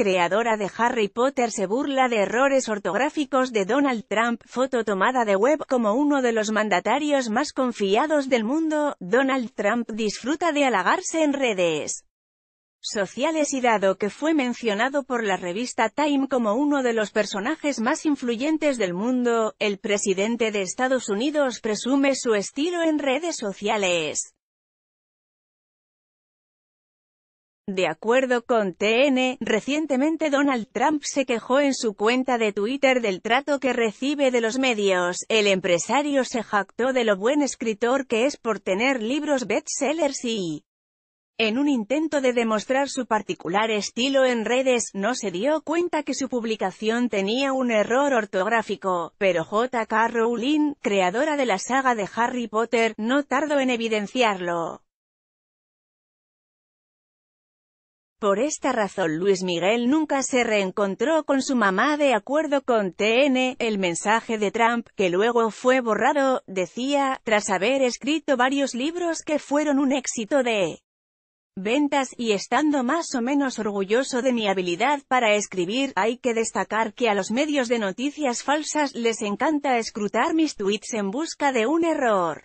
creadora de Harry Potter se burla de errores ortográficos de Donald Trump, foto tomada de web como uno de los mandatarios más confiados del mundo, Donald Trump disfruta de halagarse en redes sociales y dado que fue mencionado por la revista Time como uno de los personajes más influyentes del mundo, el presidente de Estados Unidos presume su estilo en redes sociales. De acuerdo con TN, recientemente Donald Trump se quejó en su cuenta de Twitter del trato que recibe de los medios. El empresario se jactó de lo buen escritor que es por tener libros bestsellers y... En un intento de demostrar su particular estilo en redes, no se dio cuenta que su publicación tenía un error ortográfico, pero J.K. Rowling, creadora de la saga de Harry Potter, no tardó en evidenciarlo. Por esta razón Luis Miguel nunca se reencontró con su mamá de acuerdo con TN, el mensaje de Trump, que luego fue borrado, decía, tras haber escrito varios libros que fueron un éxito de ventas y estando más o menos orgulloso de mi habilidad para escribir, hay que destacar que a los medios de noticias falsas les encanta escrutar mis tweets en busca de un error.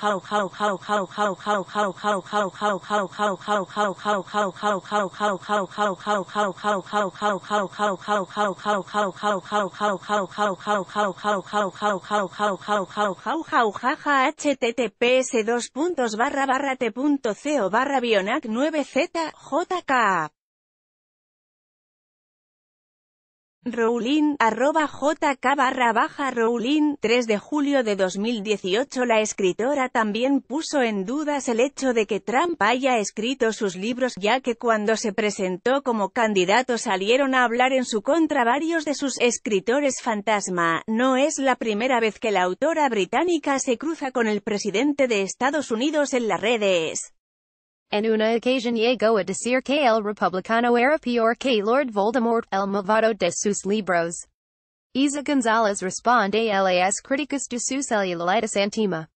https 2 barra barra t.co barra bionac 9 z Rowling, arroba jk barra baja Rowling, 3 de julio de 2018 La escritora también puso en dudas el hecho de que Trump haya escrito sus libros, ya que cuando se presentó como candidato salieron a hablar en su contra varios de sus escritores fantasma. No es la primera vez que la autora británica se cruza con el presidente de Estados Unidos en las redes. En una ocasión llegó a decir que el republicano era peor que Lord Voldemort, el malvado de sus libros. Isa González responde a las críticas de su celulitis antima.